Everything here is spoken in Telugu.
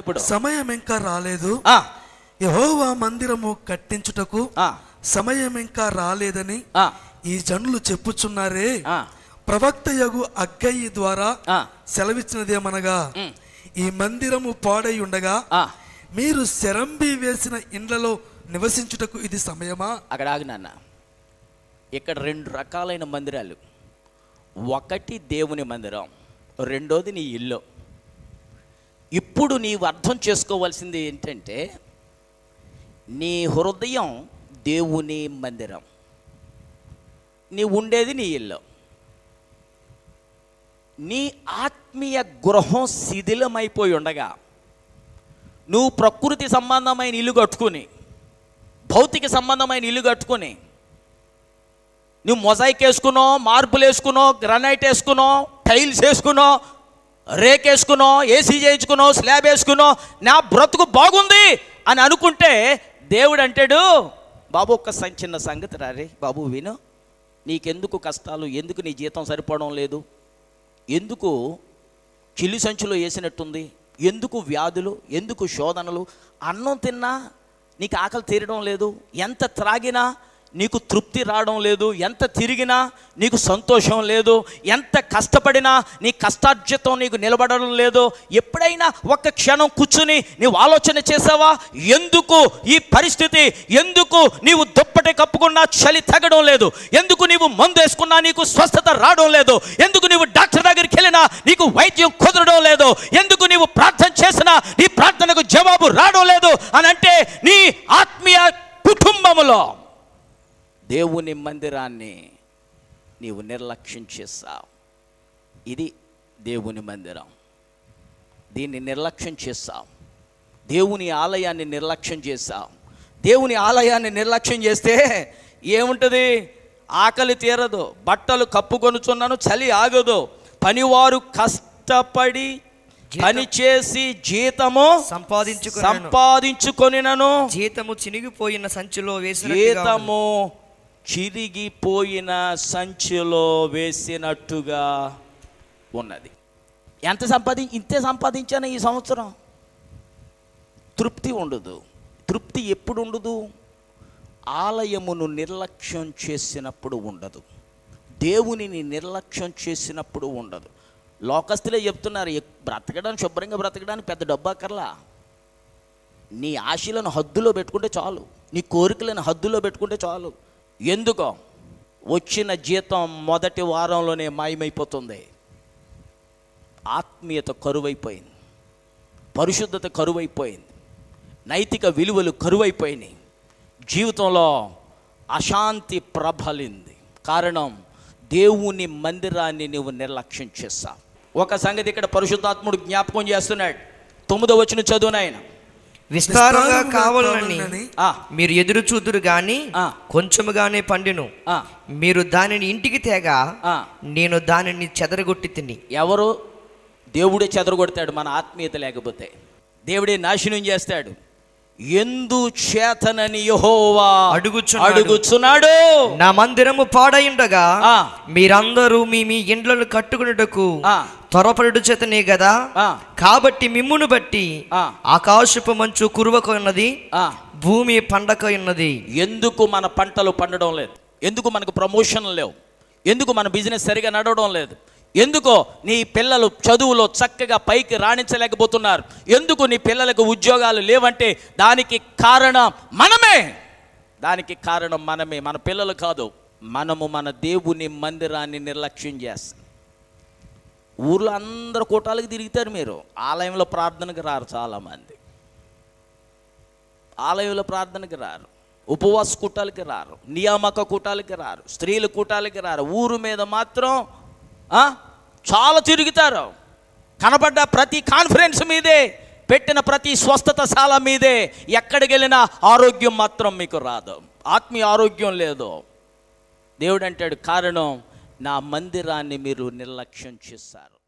ఇప్పుడు సమయం ఇంకా రాలేదు యహోవా మందిరము కట్టించుటకు సమయం ఇంకా రాలేదని ఈ జనులు చెప్పుచున్నారే ప్రవక్త యగు అగ్గయ్య ద్వారా సెలవిచ్చినదేమనగా ఈ మందిరము పాడై ఉండగా మీరు శరంబి వేసిన ఇండ్లలో నివసించుటకు ఇది సమయమా అక్కడ ఆగినాన్న ఇక్కడ రెండు రకాలైన మందిరాలు ఒకటి దేవుని మందిరం రెండోది నీ ఇల్లు ఇప్పుడు నీవు అర్థం చేసుకోవాల్సింది ఏంటంటే నీ హృదయం దేవుని మందిరం నీ ఉండేది నీ ఇల్లు నీ ఆత్మీయ గృహం శిథిలమైపోయి ఉండగా నువ్వు ప్రకృతి సంబంధమైన ఇల్లు కట్టుకుని భౌతిక సంబంధమైన ఇల్లు కట్టుకుని నువ్వు మొజాయిక్ వేసుకున్నావు మార్పులు వేసుకున్నావు గ్రనైట్ వేసుకున్నావు టైల్స్ వేసుకున్నావు రేకేసుకున్నావు ఏసీ చేయించుకునో స్లాబ్ వేసుకునో నా బ్రతుకు బాగుంది అని అనుకుంటే దేవుడు అంటాడు బాబు ఒక్క చిన్న సంగతి రారే బాబు విను నీకెందుకు కష్టాలు ఎందుకు నీ జీతం సరిపోవడం లేదు ఎందుకు చిల్లి సంచులో వేసినట్టుంది ఎందుకు వ్యాధులు ఎందుకు శోధనలు అన్నం తిన్నా నీకు ఆకలి తీరడం లేదు ఎంత త్రాగినా నీకు తృప్తి రావడం లేదు ఎంత తిరిగినా నీకు సంతోషం లేదు ఎంత కష్టపడినా నీ కష్టార్జితం నీకు నిలబడడం లేదు ఎప్పుడైనా ఒక్క క్షణం కూర్చుని నీవు ఆలోచన చేసావా ఎందుకు ఈ పరిస్థితి ఎందుకు నీవు దుప్పటి కప్పుకున్నా చలి తగ్గడం లేదు ఎందుకు నీవు మందు వేసుకున్నా నీకు స్వస్థత రావడం లేదు ఎందుకు నీవు డాక్టర్ దగ్గరికి వెళ్ళినా నీకు వైద్యం కుదరడం లేదు ఎందుకు నీవు ప్రార్థన చేసినా నీ ప్రార్థనకు జవాబు రావడం లేదు అని అంటే నీ ఆత్మీయ కుటుంబంలో దేవుని మందిరాన్ని నీవు నిర్లక్ష్యం చేస్తావు ఇది దేవుని మందిరం దీన్ని నిర్లక్ష్యం చేస్తాం దేవుని ఆలయాన్ని నిర్లక్ష్యం చేస్తాం దేవుని ఆలయాన్ని నిర్లక్ష్యం చేస్తే ఏముంటుంది ఆకలి తీరదు బట్టలు కప్పుకొనుచున్నాను చలి ఆగదు పనివారు కష్టపడి పని చేసి జీతము సంపాదించుకు నను జీతము చినిగిపోయిన సంచిలో వేసి జీతము చిరిగిపోయిన సంచిలో వేసినట్టుగా ఉన్నది ఎంత సంపాది ఇంతే సంపాదించాను ఈ సంవత్సరం తృప్తి ఉండదు తృప్తి ఎప్పుడు ఉండదు ఆలయమును నిర్లక్ష్యం చేసినప్పుడు ఉండదు దేవునిని నిర్లక్ష్యం చేసినప్పుడు ఉండదు లోకస్తులే చెప్తున్నారు బ్రతకడానికి శుభ్రంగా బ్రతకడానికి పెద్ద డబ్బాకర్లా నీ ఆశలను హద్దులో పెట్టుకుంటే చాలు నీ కోరికలను హద్దులో పెట్టుకుంటే చాలు ఎందుకో వచ్చిన జీతం మొదటి వారంలోనే మాయమైపోతుంది ఆత్మీయత కరువైపోయింది పరిశుద్ధత కరువైపోయింది నైతిక విలువలు కరువైపోయినాయి జీవితంలో అశాంతి ప్రబలింది కారణం దేవుని మందిరాన్ని నువ్వు నిర్లక్ష్యం చేస్తావు ఒక సంగతి ఇక్కడ పరిశుద్ధాత్ముడు జ్ఞాపకం చేస్తున్నాడు తొమ్మిదో వచ్చిన చదువునైనా విస్తారంగా కావాలని మీరు ఎదురు చూదురు గాని కొంచెముగానే పండును మీరు దానిని ఇంటికి తేగ నేను దానిని చెదరగొట్టి తిని ఎవరు దేవుడే చెదరగొడతాడు మన ఆత్మీయత లేకపోతే దేవుడే నాశనం చేస్తాడు ఎందు చేతనని యహోవా అడుగుచు అడుగుచున్నాడు నా మందిరము పాడయుండగా మీరందరూ మీ మీ ఇండ్లను కట్టుకున్నటకు త్వరపడు చేతనే కదా కాబట్టి మిమ్మును బట్టి ఆకాశపు మంచు కురువకున్నది భూమి పండక ఉన్నది ఎందుకు మన పంటలు పండడం లేదు ఎందుకు మనకు ప్రమోషన్ లేవు ఎందుకు మన బిజినెస్ సరిగా నడవడం లేదు ఎందుకో నీ పిల్లలు చదువులో చక్కగా పైకి రాణించలేకపోతున్నారు ఎందుకు నీ పిల్లలకు ఉద్యోగాలు లేవంటే దానికి కారణం మనమే దానికి కారణం మనమే మన పిల్లలు కాదు మనము మన దేవుని మందిరాన్ని నిర్లక్ష్యం చేస్తాం ఊర్లో అందరు కూటాలకు తిరుగుతారు మీరు ఆలయంలో ప్రార్థనకు రారు చాలామంది ఆలయంలో ప్రార్థనకు రారు ఉపవాస కూటాలకి రారు నియామక కూటాలకి రారు స్త్రీల కూటాలకి రారు ఊరు మీద మాత్రం చాలా తిరుగుతారు కనబడ్డ ప్రతి కాన్ఫరెన్స్ మీదే పెట్టిన ప్రతి శాల మీదే ఎక్కడికి వెళ్ళినా ఆరోగ్యం మాత్రం మీకు రాదు ఆత్మీయ ఆరోగ్యం లేదు దేవుడు అంటాడు కారణం నా మందిరాన్ని మీరు నిర్లక్ష్యం చేశారు